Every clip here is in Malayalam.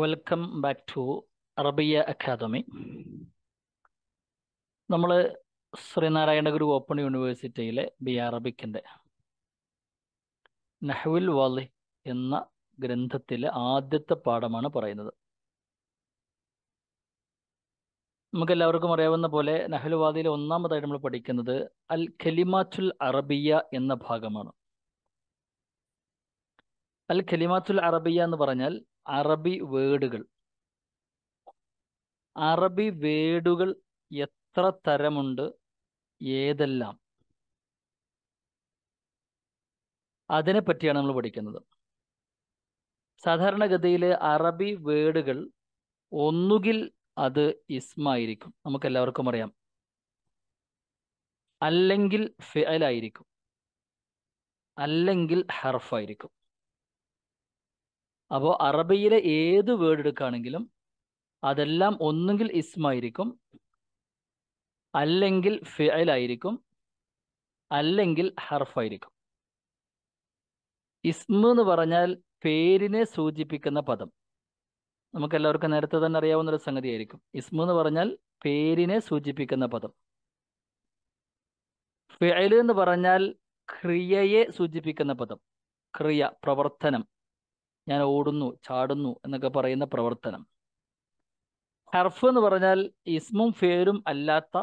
വെൽക്കം ബാക്ക് ടു അറബിയ അക്കാദമി നമ്മൾ ശ്രീനാരായണ ഗുരു ഓപ്പൺ യൂണിവേഴ്സിറ്റിയിലെ ബി അറബിക്കിൻ്റെ നെഹ്വിൽ വാലി എന്ന ഗ്രന്ഥത്തിലെ ആദ്യത്തെ പാഠമാണ് പറയുന്നത് നമുക്കെല്ലാവർക്കും അറിയാവുന്ന പോലെ നഹ്ലുൽ വാദിയിൽ ഒന്നാമതായിട്ട് നമ്മൾ പഠിക്കുന്നത് അൽ ഖലിമാറ്റുൽ അറബിയ എന്ന ഭാഗമാണ് അൽ ഖലിമാറ്റുൽ അറബിയ എന്ന് പറഞ്ഞാൽ അറബി വേഡുകൾ അറബി വേഡുകൾ എത്ര തരമുണ്ട് ഏതെല്ലാം അതിനെ പറ്റിയാണ് നമ്മൾ പഠിക്കുന്നത് സാധാരണഗതിയിൽ അറബി വേഡുകൾ ഒന്നുകിൽ അത് ഇസ്മായിരിക്കും നമുക്ക് എല്ലാവർക്കും അറിയാം അല്ലെങ്കിൽ ഫിഅലായിരിക്കും അല്ലെങ്കിൽ ഹർഫായിരിക്കും അപ്പോൾ അറബിയിലെ ഏത് വേർഡ് എടുക്കുകയാണെങ്കിലും അതെല്ലാം ഒന്നുകിൽ ഇസ്മായിരിക്കും അല്ലെങ്കിൽ ഫിഅലായിരിക്കും അല്ലെങ്കിൽ ഹർഫായിരിക്കും ഇസ്മ എന്ന് പറഞ്ഞാൽ പേരിനെ സൂചിപ്പിക്കുന്ന പദം നമുക്കെല്ലാവർക്കും നേരത്തെ തന്നെ അറിയാവുന്ന ഒരു സംഗതിയായിരിക്കും ഇസ്മ എന്ന് പറഞ്ഞാൽ പേരിനെ സൂചിപ്പിക്കുന്ന പദം ഫിഅൽ എന്ന് പറഞ്ഞാൽ ക്രിയയെ സൂചിപ്പിക്കുന്ന പദം ക്രിയ പ്രവർത്തനം ഞാൻ ഓടുന്നു ചാടുന്നു എന്നൊക്കെ പറയുന്ന പ്രവർത്തനം ഹർഫ് എന്ന് പറഞ്ഞാൽ ഇസ്മും ഫേരും അല്ലാത്ത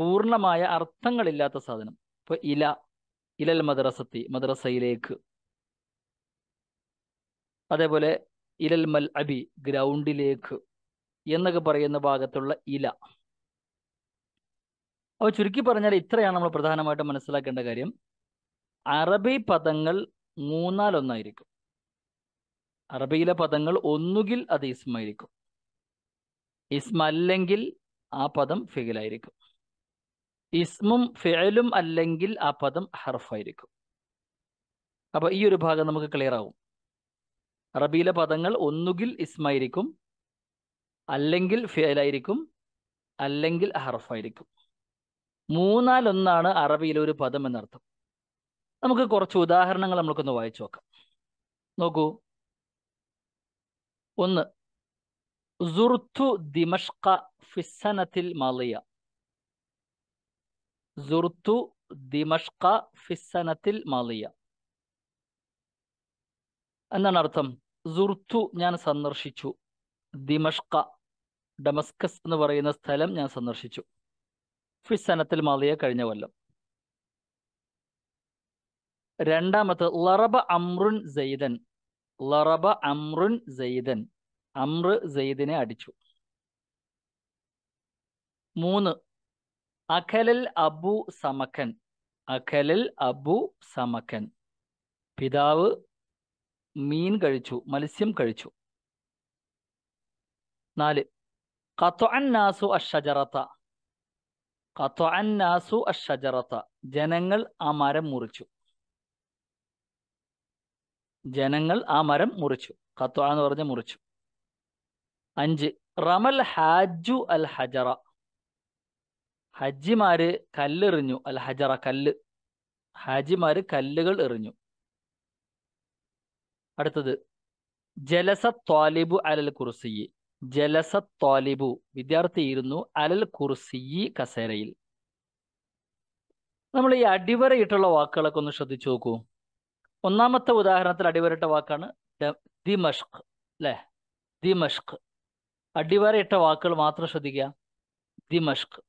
പൂർണ്ണമായ അർത്ഥങ്ങളില്ലാത്ത സാധനം ഇപ്പൊ ഇല ഇലൽ മദ്രസത്തി മദ്രസയിലേക്ക് അതേപോലെ ഇലൽ മൽ അബി ഗ്രൗണ്ടിലേക്ക് എന്നൊക്കെ പറയുന്ന ഭാഗത്തുള്ള ഇല അപ്പൊ ചുരുക്കി പറഞ്ഞാൽ ഇത്രയാണ് നമ്മൾ പ്രധാനമായിട്ട് മനസ്സിലാക്കേണ്ട കാര്യം അറബി പദങ്ങൾ മൂന്നാലൊന്നായിരിക്കും അറബിയിലെ പദങ്ങൾ ഒന്നുകിൽ അത് ഇസ്മായിരിക്കും ഇസ്മ അല്ലെങ്കിൽ ആ പദം ഫിഗലായിരിക്കും ഇസ്മും ഫിഅലും അല്ലെങ്കിൽ ആ പദം ഹർഫായിരിക്കും അപ്പോൾ ഈ ഒരു ഭാഗം നമുക്ക് ക്ലിയർ ആവും അറബിയിലെ പദങ്ങൾ ഒന്നുകിൽ ഇസ്മായിരിക്കും അല്ലെങ്കിൽ ഫിയലായിരിക്കും അല്ലെങ്കിൽ ഹർഫായിരിക്കും മൂന്നാലൊന്നാണ് അറബിയിലെ ഒരു പദം എന്നർത്ഥം നമുക്ക് കുറച്ച് ഉദാഹരണങ്ങൾ നമുക്കൊന്ന് വായിച്ചു നോക്കാം നോക്കൂ ഒന്ന് സുർത്തു ദിമഷ്ക ഫിസനത്തിൽ മാലിയ സുർത്തു ദിമഷ്ക ഫിസനത്തിൽ മാലിയ എന്നാണ് അർത്ഥം സുർത്തു ഞാൻ സന്ദർശിച്ചു ദിമഷ്ക ഡമസ്കസ് എന്ന് പറയുന്ന സ്ഥലം ഞാൻ സന്ദർശിച്ചു ഫിസനത്തിൽ മാളിയ കഴിഞ്ഞ കൊല്ലം രണ്ടാമത്തെ ലറബ അമ്രുൻ സെയ്തൻ ലറബ അമ്രുൻ സെയ്തൻ അമ്ര സെയ്ദിനെ അടിച്ചു മൂന്ന് അഖലൽ അബു സമക്കൻ അഖലൽ അബു സമക്കൻ പിതാവ് മീൻ കഴിച്ചു മത്സ്യം കഴിച്ചു നാല് കത്വന്നാസു അഷജറത്ത കത്വന്നാസു അഷജറത്ത ജനങ്ങൾ ആ മരം മുറിച്ചു ജനങ്ങൾ ആ മരം മുറിച്ചു കത്വ എന്ന് പറഞ്ഞ മുറിച്ചു അഞ്ച് റമൽ ഹാജു അൽ ഹജറ ഹജ്ജിമാര് കല്ലെറിഞ്ഞു അൽ ഹജറ കല്ല് ഹാജിമാര് കല്ലുകൾ എറിഞ്ഞു അടുത്തത് ജലസ ത്വാലിബു അലൽ കുർസിയെ ജലസ ത്വാലിബു വിദ്യാർത്ഥി ഇരുന്നു അലൽ കുർസിയി കസേരയിൽ നമ്മൾ ഈ അടിവരയിട്ടുള്ള വാക്കുകളൊക്കെ ഒന്ന് ശ്രദ്ധിച്ചു നോക്കൂ ഒന്നാമത്തെ ഉദാഹരണത്തിൽ അടിവരട്ട വാക്കാണ് ദിമഷ്ക് അല്ലേ ദിമഷ്ക് അടിവരയിട്ട വാക്കുകൾ മാത്രം ശ്രദ്ധിക്കുക ദിമഷ്ക്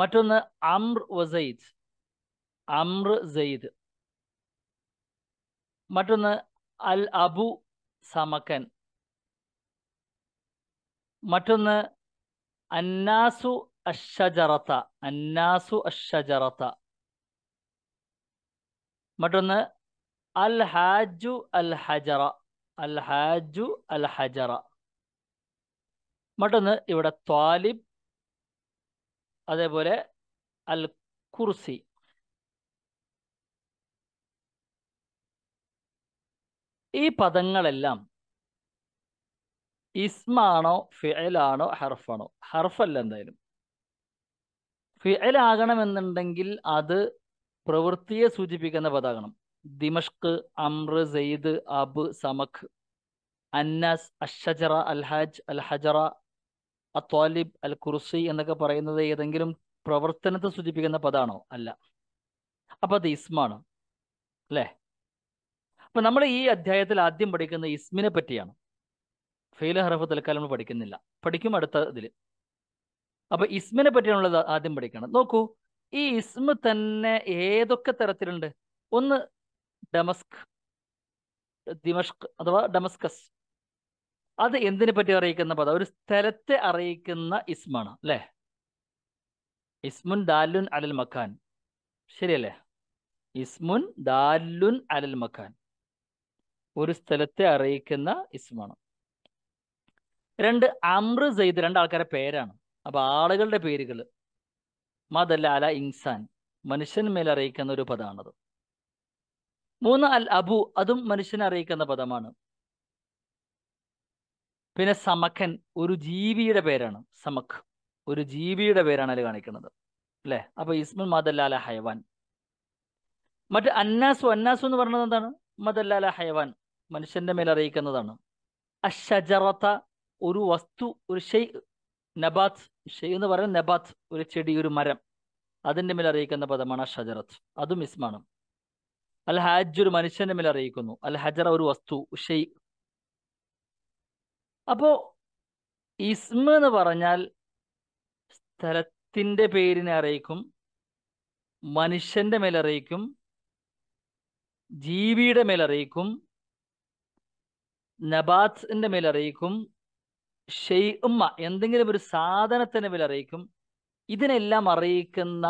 മറ്റൊന്ന് അമ്ര വസൈദ് അമ്ര സയ്ദ് മറ്റൊന്ന് അൽ അബു സമക്കൻ മറ്റൊന്ന് അന്നാസു അഷജറത്ത അന്നാസു അഷജറത്ത മറ്റൊന്ന് അൽ ഹാജു അൽ ഹജറ അൽ ഹാജു അൽ ഹജറ മറ്റൊന്ന് ഇവിടെ ത്വാലിബ് അതേപോലെ അൽ കുർസി ഈ പദങ്ങളെല്ലാം ഇസ്മാണോ ഫിയലാണോ ഹർഫാണോ ഹർഫല്ല എന്തായാലും ഫിയലാകണമെന്നുണ്ടെങ്കിൽ അത് പ്രവൃത്തിയെ സൂചിപ്പിക്കുന്ന പദാകണം ദിമഷ്ക് അമ്ര സെയ്ദ് അബ് സമഖ് അന്നാസ് അഷജറ അൽഹാജ് അൽഹജറ അത്വാലിബ് അൽ കുർസി എന്നൊക്കെ പറയുന്നത് ഏതെങ്കിലും പ്രവർത്തനത്തെ സൂചിപ്പിക്കുന്ന പദാണോ അല്ല അപ്പൊ അത് ഇസ്മാണ് അല്ലേ അപ്പൊ നമ്മൾ ഈ അധ്യായത്തിൽ ആദ്യം പഠിക്കുന്ന ഇസ്മിനെ പറ്റിയാണ് ഫെയിൽ ഹറഫ് തൽക്കാലം നമ്മൾ പഠിക്കുന്നില്ല പഠിക്കും അടുത്ത ഇതിൽ അപ്പൊ ഇസ്മിനെ പറ്റിയാണുള്ളത് ആദ്യം പഠിക്കണം നോക്കൂ ഈ ഇസ്മ തന്നെ ഏതൊക്കെ തരത്തിലുണ്ട് ഒന്ന് ഡമസ്ക് ദിമഷ്ക് അഥവാ ഡമസ്കസ് അത് എന്തിനെ പറ്റി അറിയിക്കുന്ന പദം ഒരു സ്ഥലത്തെ അറിയിക്കുന്ന ഇസ്മാണ് അല്ലേ ഇസ്മുൻ ദാലുൻ അലൽ മഖാൻ ശരിയല്ലേ ഇസ്മുൻ ദാലുൻ അലൽ മഖാൻ ഒരു സ്ഥലത്തെ അറിയിക്കുന്ന ഇസ്മാണ് രണ്ട് അമ്രു സെയ്ദ് രണ്ട് ആൾക്കാരുടെ പേരാണ് അപ്പൊ ആളുകളുടെ പേരുകൾ മാതല്ല അല ഇൻസാൻ മനുഷ്യൻ അറിയിക്കുന്ന ഒരു പദമാണത് മൂന്ന് അൽ അബു അതും മനുഷ്യനെ അറിയിക്കുന്ന പദമാണ് പിന്നെ സമഖൻ ഒരു ജീവിയുടെ പേരാണ് സമഖ് ഒരു ജീവിയുടെ പേരാണ് അതിൽ കാണിക്കുന്നത് അല്ലേ അപ്പൊ ഇസ്മുൽ മദല്ലാല ഹയവാൻ മറ്റ് അന്നാസു അന്നാസു എന്ന് പറയുന്നത് എന്താണ് മദല്ലാല ഹയവാൻ മനുഷ്യന്റെ മേൽ അറിയിക്കുന്നതാണ് അഷജറത്ത ഒരു വസ്തു ഒരു ഷെയ് നബാത്ത് ഷെയ് എന്ന് പറയുന്നത് നബാത്ത് ഒരു ചെടി ഒരു മരം അതിൻ്റെ മേൽ അറിയിക്കുന്ന പദമാണ് ഷജറത്ത് അതും ഇസ്മാണ് അൽ ഹാജ് ഒരു മനുഷ്യന്റെ മേൽ അറിയിക്കുന്നു അൽ ഹജറ ഒരു വസ്തു ഷെയ് അപ്പോ ഇസ്മ എന്ന് പറഞ്ഞാൽ സ്ഥലത്തിൻ്റെ പേരിനെ അറിയിക്കും മനുഷ്യന്റെ മേൽ അറിയിക്കും ജീവിയുടെ മേൽ അറിയിക്കും നബാത്തിന്റെ മേൽ അറിയിക്കും ഉമ്മ എന്തെങ്കിലും ഒരു സാധനത്തിന് വില അറിയിക്കും ഇതിനെല്ലാം അറിയിക്കുന്ന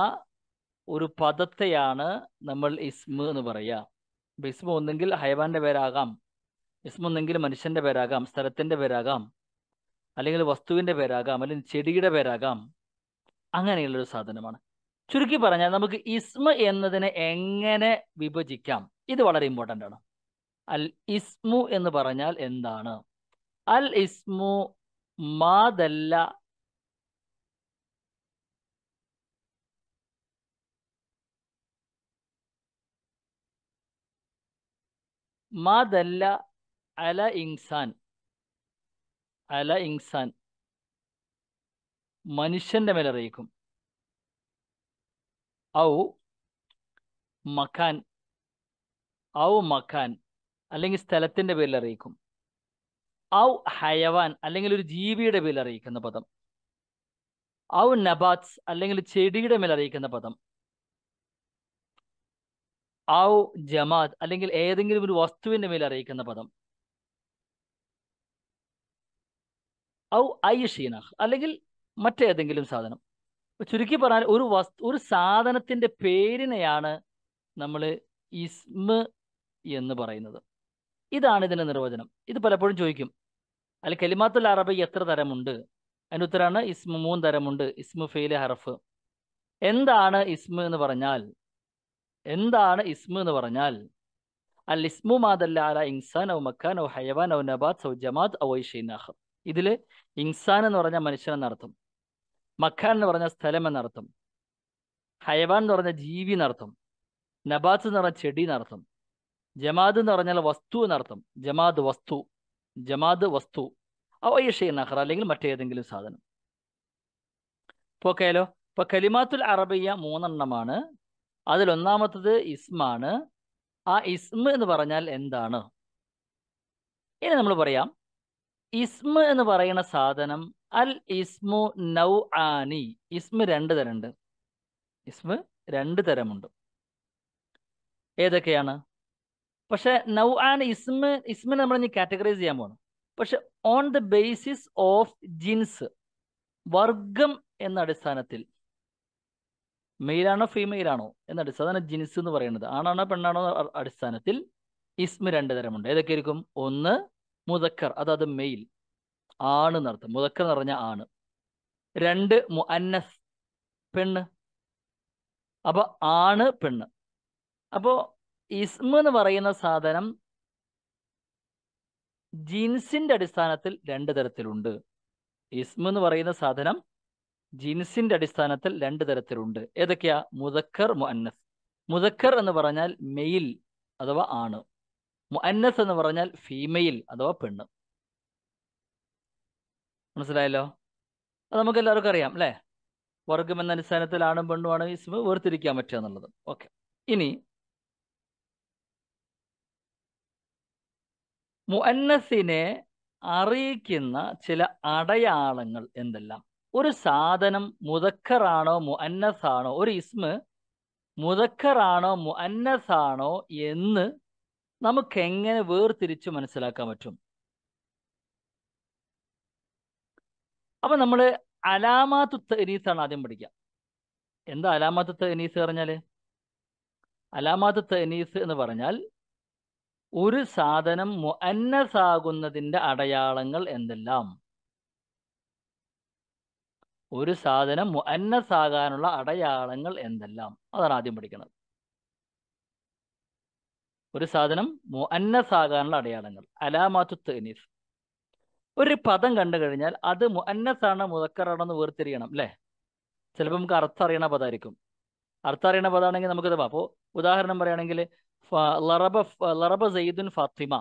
ഒരു പദത്തെയാണ് നമ്മൾ ഇസ്മ എന്ന് പറയുക അപ്പം ഇസ്മ ഒന്നെങ്കിൽ ഹൈവാന്റെ പേരാകാം ഇസ്മ ഒന്നെങ്കിൽ മനുഷ്യന്റെ പേരാകാം സ്ഥലത്തിന്റെ പേരാകാം അല്ലെങ്കിൽ വസ്തുവിന്റെ പേരാകാം അല്ലെങ്കിൽ ചെടിയുടെ പേരാകാം അങ്ങനെയുള്ളൊരു സാധനമാണ് ചുരുക്കി പറഞ്ഞാൽ നമുക്ക് ഇസ്മ എന്നതിനെ എങ്ങനെ വിഭജിക്കാം ഇത് വളരെ ഇമ്പോർട്ടൻ്റ് ആണ് അൽ ഇസ്മു എന്ന് പറഞ്ഞാൽ എന്താണ് അൽ ഇസ്മു മാതല്ല മാതല്ല അല ഇൻസാൻ അല ഇൻസാൻ മനുഷ്യന്റെ അറിയിക്കും ഔ മഖാൻ ഔ മഖാൻ അല്ലെങ്കിൽ സ്ഥലത്തിന്റെ പേരിൽ അറിയിക്കും ഔ ഹയവാൻ അല്ലെങ്കിൽ ഒരു ജീവിയുടെ മേൽ അറിയിക്കുന്ന പദം ഔ നബാത്സ് അല്ലെങ്കിൽ ചെടിയുടെ മേൽ അറിയിക്കുന്ന പദം ഔ ജമാത് അല്ലെങ്കിൽ ഏതെങ്കിലും ഒരു വസ്തുവിന്റെ മേൽ അറിയിക്കുന്ന പദം ഔ ഐ ഷീനാഹ് അല്ലെങ്കിൽ മറ്റേതെങ്കിലും സാധനം ചുരുക്കി പറഞ്ഞാൽ ഒരു വസ്തു ഒരു സാധനത്തിന്റെ പേരിനെയാണ് നമ്മൾ ഇസ്മ എന്ന് പറയുന്നത് ഇതാണ് ഇതിന്റെ നിർവചനം ഇത് പലപ്പോഴും ചോദിക്കും അൽ കലിമാത്തുൽ അറബി എത്ര തരമുണ്ട് അതിൻ്റെ ഉത്തരമാണ് ഇസ്മു മൂന്ന് തരമുണ്ട് ഇസ്മു ഫെയിലെ ഹറഫ് എന്താണ് ഇസ്മു എന്ന് പറഞ്ഞാൽ എന്താണ് ഇസ്മു എന്ന് പറഞ്ഞാൽ അൽ ഇസ്മു മാതല്ല അല ഇൻസാൻ ഔ മക്കാൻ ഔ ഹയവാൻ ഔ നബാദ് ഔ ജമാദ് ഔ ഐഷിനാഹ് ഇതിൽ ഇൻസാൻ എന്ന് പറഞ്ഞാൽ മനുഷ്യൻ എന്നർത്ഥം മക്കാൻ എന്ന് പറഞ്ഞാൽ സ്ഥലം എന്നർത്ഥം ഹയവാൻ എന്ന് പറഞ്ഞാൽ ജീവി എന്നർത്ഥം നബാത്ത് എന്ന് പറഞ്ഞാൽ ചെടി എന്നർത്ഥം ജമാദ് എന്ന് പറഞ്ഞാൽ വസ്തു എന്നർത്ഥം ജമാദ് വസ്തു ജമാദ് വസ്തു അവയഷ നഹർ അല്ലെങ്കിൽ മറ്റേതെങ്കിലും സാധനം ഇപ്പോൾ കേലോ കലിമാത്തുൽ അറബിയ മൂന്നെണ്ണമാണ് അതിലൊന്നാമത്തത് ഇസ്മാണ് ആ ഇസ്മ എന്ന് പറഞ്ഞാൽ എന്താണ് ഇനി നമ്മൾ പറയാം ഇസ്മ എന്ന് പറയുന്ന സാധനം അൽ ഇസ്മു നൗ ആനി ഇസ്മ രണ്ട് തരമുണ്ട് ഇസ്മ രണ്ട് തരമുണ്ട് ഏതൊക്കെയാണ് പക്ഷെ നൗ ആൻഡ് ഇസ്മ ഇസ്മിനെ നമ്മൾ ഇനി കാറ്റഗറൈസ് ചെയ്യാൻ പോകണം പക്ഷെ ഓൺ ദ ബേസിസ് ഓഫ് ജിൻസ് വർഗം എന്ന അടിസ്ഥാനത്തിൽ മെയിലാണോ ഫീമെയിലാണോ ആണോ എന്ന അടിസ്ഥാന ജിൻസ് എന്ന് പറയുന്നത് ആണാണോ പെണ്ണാണോ അടിസ്ഥാനത്തിൽ ഇസ്മ രണ്ട് തരമുണ്ട് ഏതൊക്കെയായിരിക്കും ഒന്ന് മുതക്കർ അതായത് മെയിൽ ആണ് എന്നർത്ഥം മുതക്കർ എന്ന് പറഞ്ഞാൽ ആണ് രണ്ട് മുഅന്നസ് പെണ്ണ് അപ്പൊ ആണ് പെണ്ണ് അപ്പോൾ ഇസ്മ എന്ന് പറയുന്ന സാധനം ജീൻസിന്റെ അടിസ്ഥാനത്തിൽ രണ്ട് തരത്തിലുണ്ട് ഇസ്മ എന്ന് പറയുന്ന സാധനം ജീൻസിന്റെ അടിസ്ഥാനത്തിൽ രണ്ട് തരത്തിലുണ്ട് ഏതൊക്കെയാ മുദക്കർ മുഅന്നസ് മുദക്കർ എന്ന് പറഞ്ഞാൽ മെയിൽ അഥവാ ആണ് മുഅന്നസ് എന്ന് പറഞ്ഞാൽ ഫീമെയിൽ അഥവാ പെണ്ണ് മനസ്സിലായല്ലോ അത് നമുക്ക് എല്ലാവർക്കും അറിയാം അല്ലേ വർഗം എന്ന അടിസ്ഥാനത്തിൽ ആണും പെണ്ണുമാണ് ഇസ്മ വേർതിരിക്കാൻ പറ്റുക എന്നുള്ളത് ഓക്കെ ഇനി മുഅന്നസിനെ അറിയിക്കുന്ന ചില അടയാളങ്ങൾ എന്തെല്ലാം ഒരു സാധനം മുതക്കറാണോ മുഅന്നസാണോ ഒരു ഇസ്മ മുതക്കറാണോ മുഅന്നസാണോ എന്ന് നമുക്ക് എങ്ങനെ വേർതിരിച്ച് മനസ്സിലാക്കാൻ പറ്റും അപ്പൊ നമ്മൾ അലാമാത്തു തനീസാണ് ആദ്യം പഠിക്കുക എന്താ അലാമാത്തു തനീസ് പറഞ്ഞാല് അലാമാത്തു തനീസ് എന്ന് പറഞ്ഞാൽ ഒരു സാധനം മുഅന്നസാകുന്നതിൻ്റെ അടയാളങ്ങൾ എന്തെല്ലാം ഒരു സാധനം മുഅന്നസാകാനുള്ള അടയാളങ്ങൾ എന്തെല്ലാം അതാണ് ആദ്യം പഠിക്കുന്നത് ഒരു സാധനം മുഅന്നസാകാനുള്ള അടയാളങ്ങൾ അലാമാത്തു തനീസ് ഒരു പദം കണ്ടു കഴിഞ്ഞാൽ അത് മുഅന്നസാണ് എന്ന് വേർതിരിയണം അല്ലേ ചിലപ്പോൾ നമുക്ക് അർത്ഥം അറിയണ പദമായിരിക്കും അർത്ഥം അറിയണ പദമാണെങ്കിൽ നമുക്കിത് അപ്പോൾ ഉദാഹരണം പറയുകയാണെങ്കിൽ ലറബ ലറബ സെയ്ദുൻ ഫാത്തിമ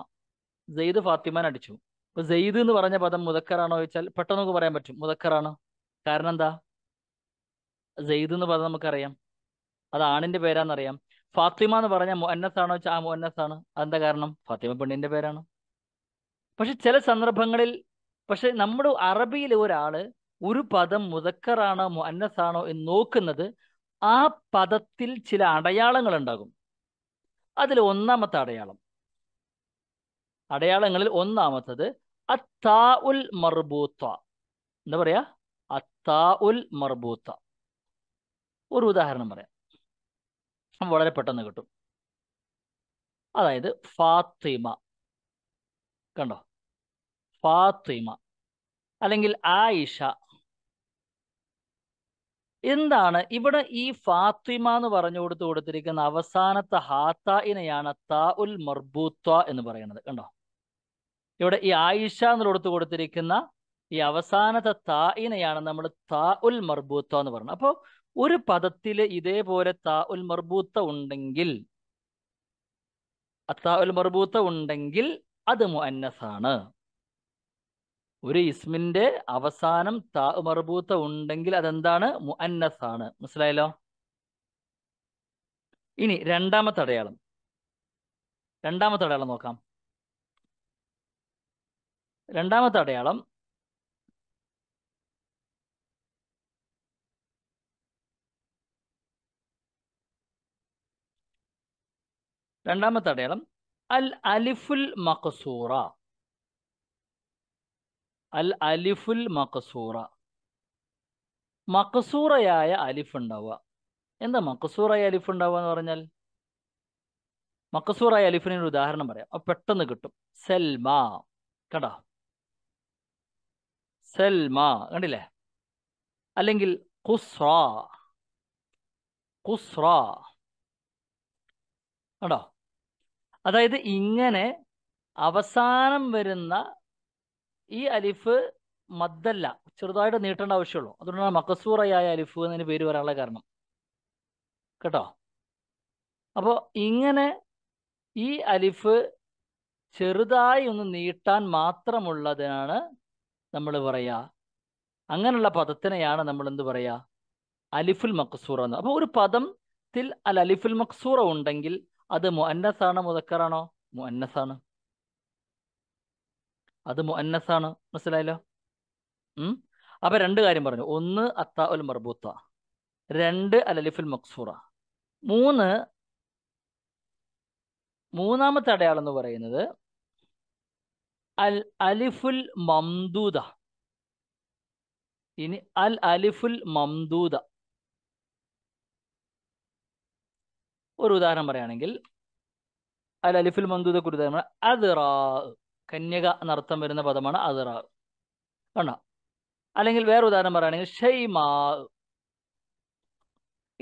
സെയ്ദ് ഫാത്തിമാൻ അടിച്ചു അപ്പൊ സെയ്ദ് എന്ന് പറഞ്ഞ പദം മുതക്കറാണോ ചോദിച്ചാൽ പെട്ടെന്ന് നമുക്ക് പറയാൻ പറ്റും മുതക്കറാണ് കാരണം എന്താ സെയ്ദ് എന്ന് പദം നമുക്കറിയാം അത് ആണിന്റെ അറിയാം ഫാത്തിമ എന്ന് പറഞ്ഞാൽ മുഅന്നസാണോ വെച്ചാൽ ആ മുഅന്നസാണ് അതെന്താ കാരണം ഫാത്തിമ പെണ്ണിന്റെ പേരാണ് പക്ഷെ ചില സന്ദർഭങ്ങളിൽ പക്ഷെ നമ്മുടെ അറബിയിൽ ഒരാള് ഒരു പദം മുതക്കറാണോ മുഅന്നസാണോ എന്ന് നോക്കുന്നത് ആ പദത്തിൽ ചില അടയാളങ്ങൾ ഉണ്ടാകും അതിൽ ഒന്നാമത്തെ അടയാളം അടയാളങ്ങളിൽ ഒന്നാമത്തത് അത്താ ഉൽ മർബൂത്ത എന്താ പറയാ അത്താ ഉൽ മർബൂത്ത ഒരു ഉദാഹരണം പറയാം വളരെ പെട്ടെന്ന് കിട്ടും അതായത് ഫാത്തിമ കണ്ടോ ഫാത്തിമ അല്ലെങ്കിൽ ആയിഷ എന്താണ് ഇവിടെ ഈ ഫാത്തിമ എന്ന് പറഞ്ഞു കൊടുത്ത് കൊടുത്തിരിക്കുന്ന അവസാനത്തെ ഇനെയാണ് താ ഉൽ മർബൂത്ത എന്ന് പറയുന്നത് കണ്ടോ ഇവിടെ ഈ ആയിഷ എന്ന് കൊടുത്ത് കൊടുത്തിരിക്കുന്ന ഈ അവസാനത്തെ തായിനെയാണ് നമ്മൾ താ ഉൽ മർബൂത്ത എന്ന് പറയുന്നത് അപ്പോൾ ഒരു പദത്തിൽ ഇതേപോലെ താ ഉൽ മർബൂത്ത ഉണ്ടെങ്കിൽ അത്താ ഉൽ മർബൂത്ത ഉണ്ടെങ്കിൽ അത് മുഅന്നസാണ് ഒരു ഇസ്മിന്റെ അവസാനം താ മർബൂത്ത ഉണ്ടെങ്കിൽ അതെന്താണ് മുഅന്നസ് ആണ് മനസ്സിലായല്ലോ ഇനി രണ്ടാമത്തെ അടയാളം രണ്ടാമത്തെ അടയാളം നോക്കാം രണ്ടാമത്തെ അടയാളം രണ്ടാമത്തെ അടയാളം അൽ അലിഫുൽ മഖസൂറ അൽ അലിഫുൽ മഖസൂറ മഖസൂറയായ അലിഫ് ഉണ്ടാവുക എന്താ മഖസൂറായ അലിഫ് ഉണ്ടാവുക എന്ന് പറഞ്ഞാൽ മക്കസൂറായ അലിഫിന് ഒരു ഉദാഹരണം പറയാം അപ്പൊ പെട്ടെന്ന് കിട്ടും സെൽമ കടാ സെൽമ കണ്ടില്ലേ അല്ലെങ്കിൽ ഖുസ്റാ ഖുസ്റാ കണ്ടോ അതായത് ഇങ്ങനെ അവസാനം വരുന്ന ഈ അലിഫ് മദ്ദല്ല ചെറുതായിട്ട് നീട്ടേണ്ട ആവശ്യമുള്ളൂ അതുകൊണ്ടാണ് മക്കസൂറയായ അലിഫ് എന്നതിന് പേര് വരാനുള്ള കാരണം കേട്ടോ അപ്പോൾ ഇങ്ങനെ ഈ അലിഫ് ചെറുതായി ഒന്ന് നീട്ടാൻ മാത്രമുള്ളതിനാണ് നമ്മൾ പറയുക അങ്ങനെയുള്ള പദത്തിനെയാണ് നമ്മൾ എന്ത് പറയുക അലിഫുൽ മക്സൂറ എന്ന് അപ്പോൾ ഒരു പദത്തിൽ അൽ അലിഫുൽ മക്സൂറ ഉണ്ടെങ്കിൽ അത് മുഅന്നസാണോ മുതക്കറാണോ മുഅന്നസാണ് അത് മുഅന്നസാണ് മനസ്സിലായല്ലോ ഉം അപ്പൊ രണ്ട് കാര്യം പറഞ്ഞു ഒന്ന് അത്ത ഉൽ മർബൂത്ത രണ്ട് അലലിഫുൽ മക്സൂറ മൂന്ന് മൂന്നാമത്തെ അടയാളം എന്ന് പറയുന്നത് അൽ അലിഫുൽ മംദൂദ ഇനി അൽ അലിഫുൽ മംദൂദ ഒരു ഉദാഹരണം പറയുകയാണെങ്കിൽ അൽ അലിഫുൽ മംദൂദക്ക് ഒരു ഉദാഹരണം അത് കന്യക എന്നർത്ഥം വരുന്ന പദമാണ് അതിറാർ കണ്ടോ അല്ലെങ്കിൽ വേറെ ഉദാഹരണം പറയുകയാണെങ്കിൽ ഷൈമാ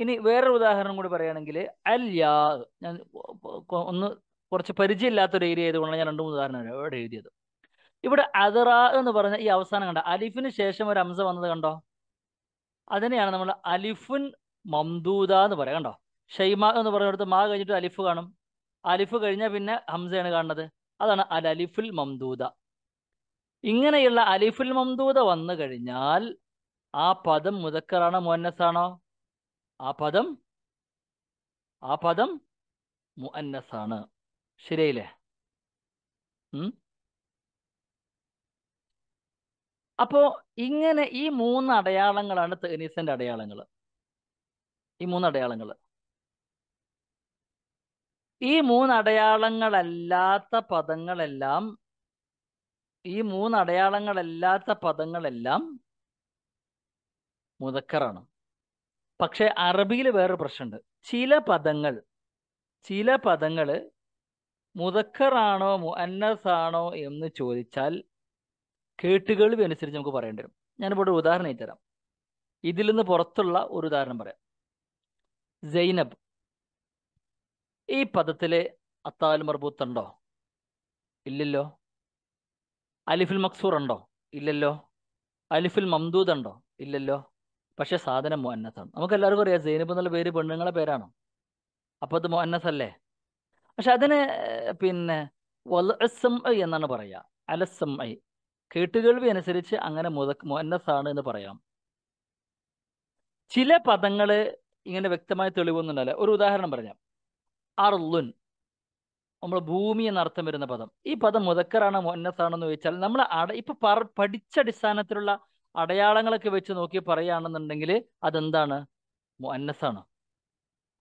ഇനി വേറൊരു ഉദാഹരണം കൂടി പറയുകയാണെങ്കിൽ അല്യാ ഞാൻ ഒന്ന് കുറച്ച് പരിചയമില്ലാത്തൊരു ഏരിയ ആയതുകൊണ്ടാണ് ഞാൻ രണ്ട് മൂന്ന് ഉദാഹരണം ഇവിടെ എഴുതിയത് ഇവിടെ അതിറാ എന്ന് പറഞ്ഞ ഈ അവസാനം കണ്ട അലിഫിന് ശേഷം ഒരു അംസ വന്നത് കണ്ടോ അതിനെയാണ് നമ്മൾ അലിഫുൻ മംദൂദ എന്ന് പറയാം കണ്ടോ ഷൈമ എന്ന് പറഞ്ഞിടത്ത് മാ കഴിഞ്ഞിട്ട് അലിഫ് കാണും അലിഫ് കഴിഞ്ഞാൽ പിന്നെ ഹംസയാണ് കാണുന്നത് അതാണ് അൽ അലിഫുൽ മംദൂദ ഇങ്ങനെയുള്ള അലിഫുൽ മംദൂദ വന്നു കഴിഞ്ഞാൽ ആ പദം മുതക്കറാണോ മുന്നസാണോ ആ പദം ആ പദം മുഅന്നസാണ് ശരിയല്ലേ അപ്പോ ഇങ്ങനെ ഈ മൂന്ന് അടയാളങ്ങളാണ് തേനീസിന്റെ അടയാളങ്ങൾ ഈ മൂന്ന് അടയാളങ്ങൾ ഈ മൂന്നടയാളങ്ങളല്ലാത്ത പദങ്ങളെല്ലാം ഈ മൂന്നടയാളങ്ങളല്ലാത്ത പദങ്ങളെല്ലാം മുതക്കറാണ് പക്ഷെ അറബിയിൽ വേറൊരു പ്രശ്നമുണ്ട് ചില പദങ്ങൾ ചില പദങ്ങൾ മുതക്കറാണോ മുഅന്നസ് ആണോ എന്ന് ചോദിച്ചാൽ കേട്ടുകേൾവി അനുസരിച്ച് നമുക്ക് പറയേണ്ടി വരും ഞാനിപ്പോൾ ഒരു ഉദാഹരണം തരാം ഇതിൽ നിന്ന് പുറത്തുള്ള ഒരു ഉദാഹരണം പറയാം സൈനബ് ഈ പദത്തിൽ അത്താൽ മർബൂത്ത് ഉണ്ടോ ഇല്ലല്ലോ അലിഫുൽ മക്സൂർ ഉണ്ടോ ഇല്ലല്ലോ അലിഫുൽ മംദൂദ് ഉണ്ടോ ഇല്ലല്ലോ പക്ഷെ സാധനം മുഅന്നത്താണ് നമുക്ക് എല്ലാവർക്കും അറിയാം സൈനബ് എന്നുള്ള പേര് പെണ്ണുങ്ങളെ പേരാണോ അപ്പോൾ അത് മുഅന്നസ് അല്ലേ പക്ഷെ അതിന് പിന്നെ വലസം എന്നാണ് പറയുക അലസം ഐ കേട്ടുകേൾവി അനുസരിച്ച് അങ്ങനെ മുതക് മുഅന്നസാണ് എന്ന് പറയാം ചില പദങ്ങൾ ഇങ്ങനെ വ്യക്തമായ ഉണ്ടല്ലേ ഒരു ഉദാഹരണം പറയാം അർലുൻ നമ്മൾ ഭൂമി എന്നർത്ഥം വരുന്ന പദം ഈ പദം മുതക്കറാണ് മൊന്നത്താണെന്ന് ചോദിച്ചാൽ നമ്മൾ അട ഇപ്പൊ പറ പഠിച്ച അടിസ്ഥാനത്തിലുള്ള അടയാളങ്ങളൊക്കെ വെച്ച് നോക്കി പറയുകയാണെന്നുണ്ടെങ്കിൽ അതെന്താണ് മൊന്നത്താണ്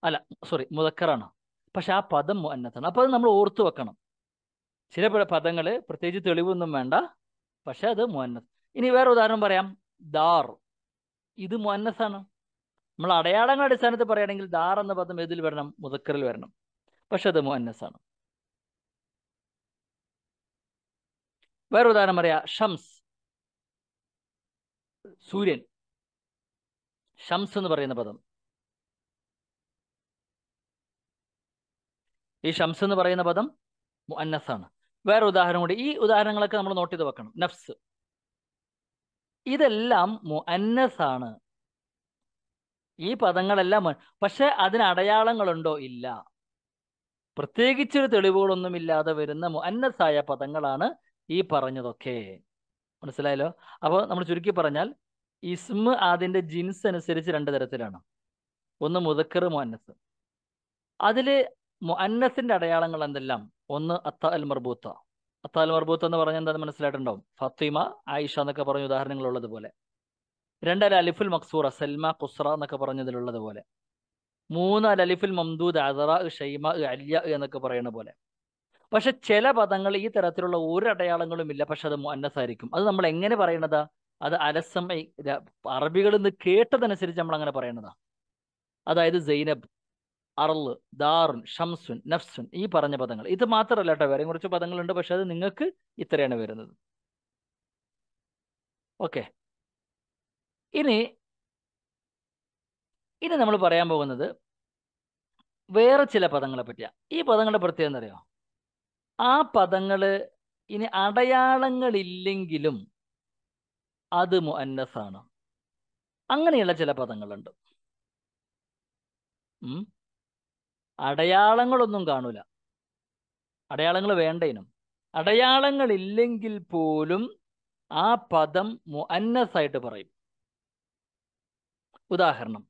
അല്ല സോറി മുതക്കറാണ് പക്ഷെ ആ പദം മൊന്നത്താണ് അപ്പോൾ അത് നമ്മൾ ഓർത്തു വെക്കണം ചില പദങ്ങൾ പ്രത്യേകിച്ച് തെളിവൊന്നും വേണ്ട പക്ഷെ അത് മൊന്നസ് ഇനി വേറെ ഉദാഹരണം പറയാം ദാർ ഇത് മൊന്നസാണ് നമ്മൾ അടയാളങ്ങളുടെ അടിസ്ഥാനത്തിൽ പറയുകയാണെങ്കിൽ ദാർ എന്ന പദം ഏതിൽ വരണം മുതക്കറിൽ വരണം പക്ഷെ അത് മുഅന്നസാണ് വേറെ ഉദാഹരണം പറയാ ഷംസ് സൂര്യൻ ഷംസ് എന്ന് പറയുന്ന പദം ഈ ഷംസ് എന്ന് പറയുന്ന പദം മുഅന്നസാണ് വേറെ ഉദാഹരണം കൂടി ഈ ഉദാഹരണങ്ങളൊക്കെ നമ്മൾ നോട്ട് ചെയ്ത് വെക്കണം നഫ്സ് ഇതെല്ലാം മുഅന്നസാണ് ഈ പദങ്ങളെല്ലാം പക്ഷെ അതിന് അടയാളങ്ങളുണ്ടോ ഇല്ല പ്രത്യേകിച്ചൊരു തെളിവുകളൊന്നുമില്ലാതെ വരുന്ന മുഅന്നസായ പദങ്ങളാണ് ഈ പറഞ്ഞതൊക്കെ മനസ്സിലായല്ലോ അപ്പോൾ നമ്മൾ ചുരുക്കി പറഞ്ഞാൽ ഇസ്മ അതിൻ്റെ ജിൻസ് അനുസരിച്ച് രണ്ട് തരത്തിലാണ് ഒന്ന് മുതക്കർ മുഅന്നസ് അതിൽ മുഅന്നസിൻ്റെ അടയാളങ്ങൾ എന്തെല്ലാം ഒന്ന് അത്ത അൽ മർബൂത്ത അത്ത അൽ മർബൂത്ത എന്ന് പറഞ്ഞാൽ എന്താണെന്ന് മനസ്സിലായിട്ടുണ്ടാവും ഫത്തിമ ആയിഷ എന്നൊക്കെ പറഞ്ഞ ഉദാഹരണങ്ങളുള്ളതുപോലെ രണ്ടര അലിഫുൽ മക്സൂറ സൽമ ഖുസ്ര എന്നൊക്കെ പറഞ്ഞതിലുള്ളതുപോലെ മൂന്ന് അലലിഫിൽ മംദൂദ് അദറ ഷൈമ അല്യ എന്നൊക്കെ പറയുന്ന പോലെ പക്ഷെ ചില പദങ്ങൾ ഈ തരത്തിലുള്ള ഒരു അടയാളങ്ങളും ഇല്ല പക്ഷെ അത് അന്നസായിരിക്കും അത് നമ്മൾ എങ്ങനെ പറയണത് അത് അലസം അറബികളിൽ നിന്ന് കേട്ടതനുസരിച്ച് നമ്മൾ അങ്ങനെ പറയണതാ അതായത് സൈനബ് അറള് ദാറുൻ ഷംസുൻ നഫ്സുൻ ഈ പറഞ്ഞ പദങ്ങൾ ഇത് മാത്രമല്ല കേട്ടോ വേറെ കുറച്ച് പദങ്ങളുണ്ട് പക്ഷെ അത് നിങ്ങൾക്ക് ഇത്രയാണ് വരുന്നത് ഓക്കെ ഇനി ഇനി നമ്മൾ പറയാൻ പോകുന്നത് വേറെ ചില പദങ്ങളെ പറ്റിയാ ഈ പദങ്ങളുടെ പ്രത്യേകത എന്തറിയോ ആ പദങ്ങള് ഇനി അടയാളങ്ങളില്ലെങ്കിലും അത് മുഅന്നസാണ് അങ്ങനെയുള്ള ചില പദങ്ങളുണ്ട് അടയാളങ്ങളൊന്നും കാണൂല അടയാളങ്ങൾ വേണ്ടതിനും അടയാളങ്ങളില്ലെങ്കിൽ പോലും ആ പദം മുഅന്നസായിട്ട് പറയും ഉദാഹരണം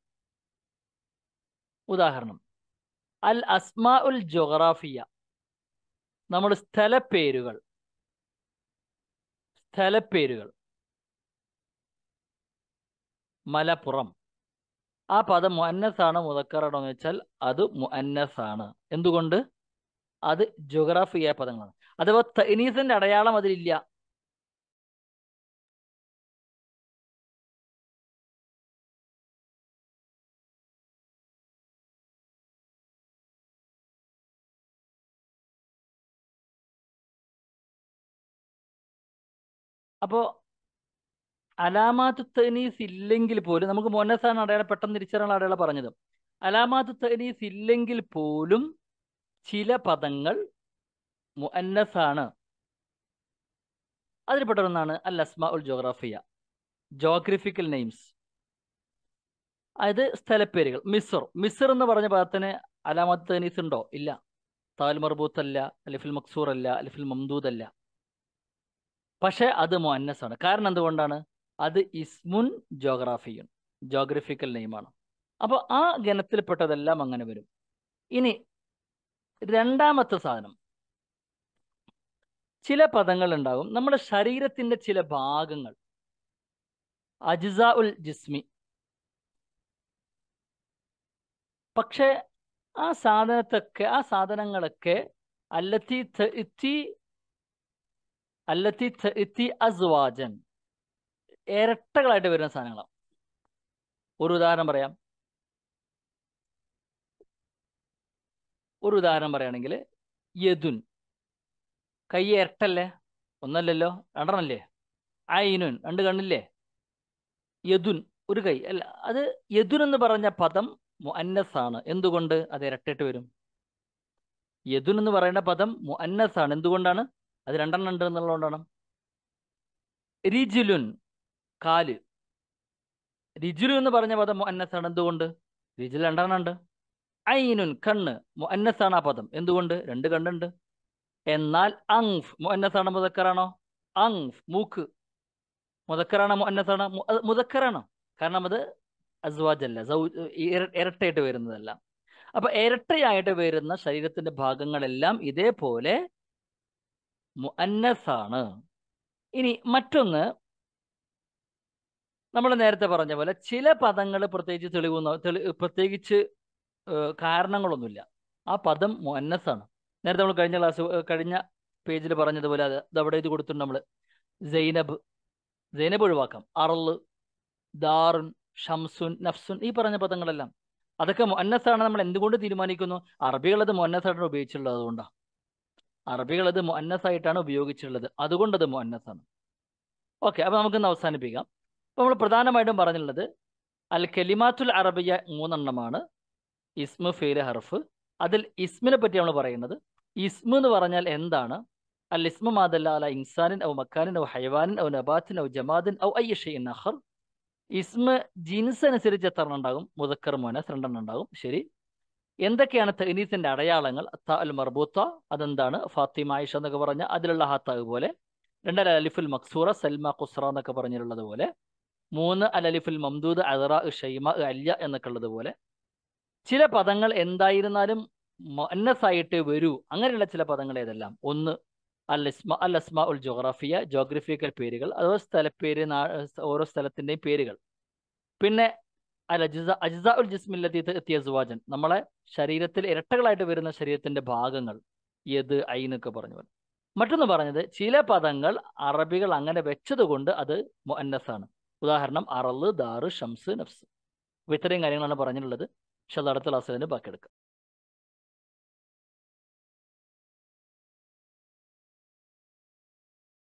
ഉദാഹരണം അൽ അസ്മാ ഉൽ ജോഗ്രാഫിയ നമ്മൾ സ്ഥലപ്പേരുകൾ സ്ഥലപ്പേരുകൾ മലപ്പുറം ആ പദം മുഅന്നസാണ് മുതക്കറാണോ എന്ന് വെച്ചാൽ അത് മുഅന്നസാണ് എന്തുകൊണ്ട് അത് ജോഗ്രാഫിയായ പദങ്ങളാണ് അഥവാ തനീസിന്റെ അടയാളം അതിലില്ല അപ്പോ അലാമാത്ത് തനീസ് ഇല്ലെങ്കിൽ പോലും നമുക്ക് മോനസാണ് അടയാളം പെട്ടെന്ന് തിരിച്ചറിയാനുള്ള അടയാളം പറഞ്ഞത് അലാമാത്ത് തനീസ് ഇല്ലെങ്കിൽ പോലും ചില പദങ്ങൾ മുഅന്നസാണ് അതിൽപ്പെട്ട ഒന്നാണ് അൽ അസ്മ ഉൽ ജോഗ്രാഫിയ ജോഗ്രഫിക്കൽ നെയിംസ് അതായത് സ്ഥലപ്പേരുകൾ മിസർ മിസർ എന്ന് പറഞ്ഞ പദത്തിന് അലാമത്ത് തനീസ് ഉണ്ടോ ഇല്ല താൽ മർബൂത്ത് അല്ല അലിഫിൽ മക്സൂർ അല്ല അലിഫിൽ മംദൂദ് അല്ല പക്ഷെ അത് മൊന്നസാണ് കാരണം എന്തുകൊണ്ടാണ് അത് ഇസ്മുൻ ജോഗ്രഫിയുൻ ജോഗ്രഫിക്കൽ നെയിമാണ് അപ്പോൾ ആ ഗണത്തിൽപ്പെട്ടതെല്ലാം അങ്ങനെ വരും ഇനി രണ്ടാമത്തെ സാധനം ചില പദങ്ങൾ ഉണ്ടാകും നമ്മുടെ ശരീരത്തിന്റെ ചില ഭാഗങ്ങൾ അജിസ ഉൽ ജിസ്മി പക്ഷേ ആ സാധനത്തൊക്കെ ആ സാധനങ്ങളൊക്കെ അല്ലത്തി അല്ലത്തി ഇത്തി അസ്വാജൻ ഇരട്ടകളായിട്ട് വരുന്ന സാധനങ്ങളാണ് ഒരു ഉദാഹരണം പറയാം ഒരു ഉദാഹരണം പറയുകയാണെങ്കിൽ യദുൻ കൈ ഇരട്ടല്ലേ ഒന്നല്ലല്ലോ രണ്ടെണ്ണല്ലേ ഐനുൻ രണ്ട് കണ്ണില്ലേ യദുൻ ഒരു കൈ അല്ല അത് യദുൻ എന്ന് പറഞ്ഞ പദം ആണ് എന്തുകൊണ്ട് അത് ഇരട്ടയിട്ട് വരും യദുൻ എന്ന് പറയുന്ന പദം ആണ് എന്തുകൊണ്ടാണ് അത് രണ്ടെണ്ണം ഉണ്ട് എന്നുള്ളതുകൊണ്ടാണ് രിജുലുൻ കാല് രിജുലു എന്ന് പറഞ്ഞ പദം മൊന്നസാണ് എന്തുകൊണ്ട് രിജുൽ രണ്ടെണ്ണം ഉണ്ട് ഐനുൻ കണ്ണ് മൊന്നസാണ് ആ പദം എന്തുകൊണ്ട് രണ്ട് കണ്ണുണ്ട് എന്നാൽ അങ്ഫ് മൊന്നസാണ് മുതക്കറാണോ അങ്ഫ് മൂക്ക് മുതക്കറാണോ മൊന്നസാണ് മുതക്കറാണോ കാരണം അത് അസ്വാജല്ല ഇരട്ടയായിട്ട് വരുന്നതല്ല അപ്പൊ ഇരട്ടയായിട്ട് വരുന്ന ശരീരത്തിന്റെ ഭാഗങ്ങളെല്ലാം ഇതേപോലെ മുഅന്നസാണ് ഇനി മറ്റൊന്ന് നമ്മൾ നേരത്തെ പറഞ്ഞ പോലെ ചില പദങ്ങൾ പ്രത്യേകിച്ച് തെളിവുന്ന തെളി പ്രത്യേകിച്ച് കാരണങ്ങളൊന്നുമില്ല ആ പദം മുഅന്നസാണ് നേരത്തെ നമ്മൾ കഴിഞ്ഞ ക്ലാസ് കഴിഞ്ഞ പേജിൽ പറഞ്ഞതുപോലെ അത് അവിടെ ഇത് കൊടുത്തിട്ടുണ്ട് നമ്മൾ സൈനബ് സൈനബ് ഒഴിവാക്കാം അറള് ദാറുൻ ഷംസുൻ നഫ്സുൻ ഈ പറഞ്ഞ പദങ്ങളെല്ലാം അതൊക്കെ മൊന്നസാണ് നമ്മൾ എന്തുകൊണ്ട് തീരുമാനിക്കുന്നു അറബികൾ അത് ഉപയോഗിച്ചിട്ടുള്ളത് അതുകൊണ്ടാണ് അറബികൾ അത് മൊന്നസായിട്ടാണ് ഉപയോഗിച്ചിട്ടുള്ളത് അതുകൊണ്ട് അത് മൊന്നസാണ് ഓക്കെ അപ്പോൾ നമുക്കിന്ന് അവസാനിപ്പിക്കാം അപ്പോൾ നമ്മൾ പ്രധാനമായിട്ടും പറഞ്ഞിട്ടുള്ളത് അൽ കലിമാത്തുൽ അറബിയ മൂന്നെണ്ണമാണ് ഇസ്മു ഫീല ഹർഫ് അതിൽ ഇസ്മിനെ പറ്റി നമ്മൾ പറയുന്നത് ഇസ്മു എന്ന് പറഞ്ഞാൽ എന്താണ് അൽ ഇസ്മു മാതല്ല അല്ല ഇൻസാനിൻ ഔ മക്കാനിൻ ഔ ഹൈവാനിൻ ഔ നബാത്തിൻ ഔ ജമാദിൻ ഔ അയ്യഷീൻ നഹർ ഇസ്മ ജീൻസ് അനുസരിച്ച് എത്ര എണ്ണം ഉണ്ടാകും മുതക്കർ മോനസ് രണ്ടെണ്ണം ഉണ്ടാകും ശരി എന്തൊക്കെയാണ് തെനീസിന്റെ അടയാളങ്ങൾ അത്ത അൽ മർബൂത്ത അതെന്താണ് ഫാത്തിമ ആയിഷ എന്നൊക്കെ പറഞ്ഞ അതിലുള്ള ഹാത്ത പോലെ രണ്ട് അൽ അലിഫുൽ മക്സൂറ സൽമ ഖുസ്ര എന്നൊക്കെ പറഞ്ഞിട്ടുള്ളത് പോലെ മൂന്ന് അൽ അലിഫുൽ മംദൂദ് അസറ ഷൈമ അല്യ എന്നൊക്കെ ഉള്ളത് പോലെ ചില പദങ്ങൾ എന്തായിരുന്നാലും മന്നസായിട്ട് വരൂ അങ്ങനെയുള്ള ചില പദങ്ങൾ ഏതെല്ലാം ഒന്ന് അൽ ഇസ്മ അൽ അസ്മ ഉൽ ജോഗ്രഫിയ ജോഗ്രഫിക്കൽ പേരുകൾ അതോ സ്ഥലപ്പേര് ഓരോ സ്ഥലത്തിൻ്റെയും പേരുകൾ പിന്നെ അല്ല അജിസ അജിസ ഉൽ ജിസ്മില്ലത്തി എത്തിയ സുവാചൻ നമ്മളെ ശരീരത്തിൽ ഇരട്ടകളായിട്ട് വരുന്ന ശരീരത്തിന്റെ ഭാഗങ്ങൾ ഏത് എന്നൊക്കെ പറഞ്ഞു മറ്റൊന്ന് പറഞ്ഞത് ചില പദങ്ങൾ അറബികൾ അങ്ങനെ വെച്ചതുകൊണ്ട് അത് ആണ് ഉദാഹരണം അറള് ദാറ് ഷംസ് നഫ്സ് ഇത്രയും കാര്യങ്ങളാണ് പറഞ്ഞിട്ടുള്ളത് പക്ഷെ അത് അടുത്ത ക്ലാസ്സിൽ തന്നെ ബാക്കിയെടുക്കാം